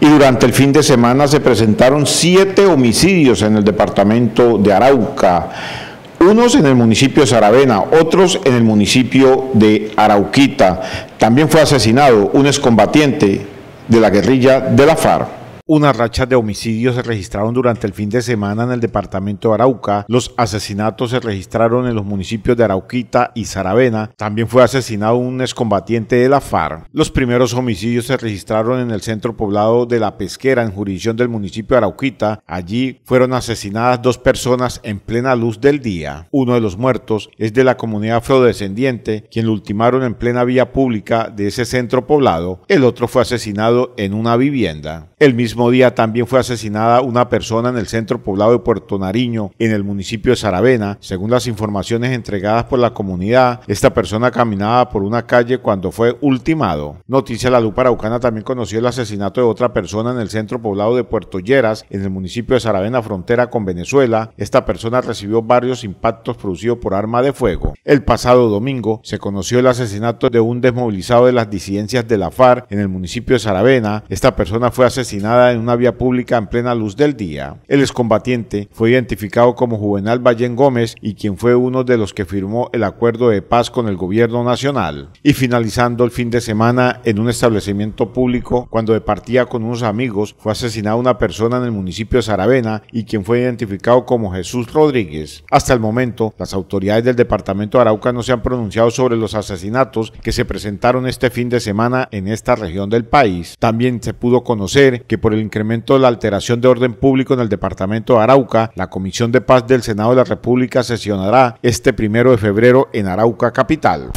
y durante el fin de semana se presentaron siete homicidios en el departamento de Arauca, unos en el municipio de Saravena, otros en el municipio de Arauquita. También fue asesinado un excombatiente de la guerrilla de la FARC. Una racha de homicidios se registraron durante el fin de semana en el departamento de Arauca. Los asesinatos se registraron en los municipios de Arauquita y Saravena. También fue asesinado un excombatiente de la FARC. Los primeros homicidios se registraron en el centro poblado de La Pesquera, en jurisdicción del municipio de Arauquita. Allí fueron asesinadas dos personas en plena luz del día. Uno de los muertos es de la comunidad afrodescendiente, quien lo ultimaron en plena vía pública de ese centro poblado. El otro fue asesinado en una vivienda. El mismo día también fue asesinada una persona en el centro poblado de Puerto Nariño, en el municipio de Saravena. Según las informaciones entregadas por la comunidad, esta persona caminaba por una calle cuando fue ultimado. Noticia La Luz Araucana también conoció el asesinato de otra persona en el centro poblado de Puerto Lleras, en el municipio de Saravena, frontera con Venezuela. Esta persona recibió varios impactos producidos por arma de fuego. El pasado domingo se conoció el asesinato de un desmovilizado de las disidencias de la FARC en el municipio de Saravena. Esta persona fue asesinada en una vía pública en plena luz del día. El excombatiente fue identificado como Juvenal Vallén Gómez y quien fue uno de los que firmó el acuerdo de paz con el gobierno nacional. Y finalizando el fin de semana en un establecimiento público, cuando departía con unos amigos, fue asesinada una persona en el municipio de Saravena y quien fue identificado como Jesús Rodríguez. Hasta el momento, las autoridades del departamento de Arauca no se han pronunciado sobre los asesinatos que se presentaron este fin de semana en esta región del país. También se pudo conocer que por el incremento de la alteración de orden público en el departamento de Arauca, la Comisión de Paz del Senado de la República sesionará este primero de febrero en Arauca Capital.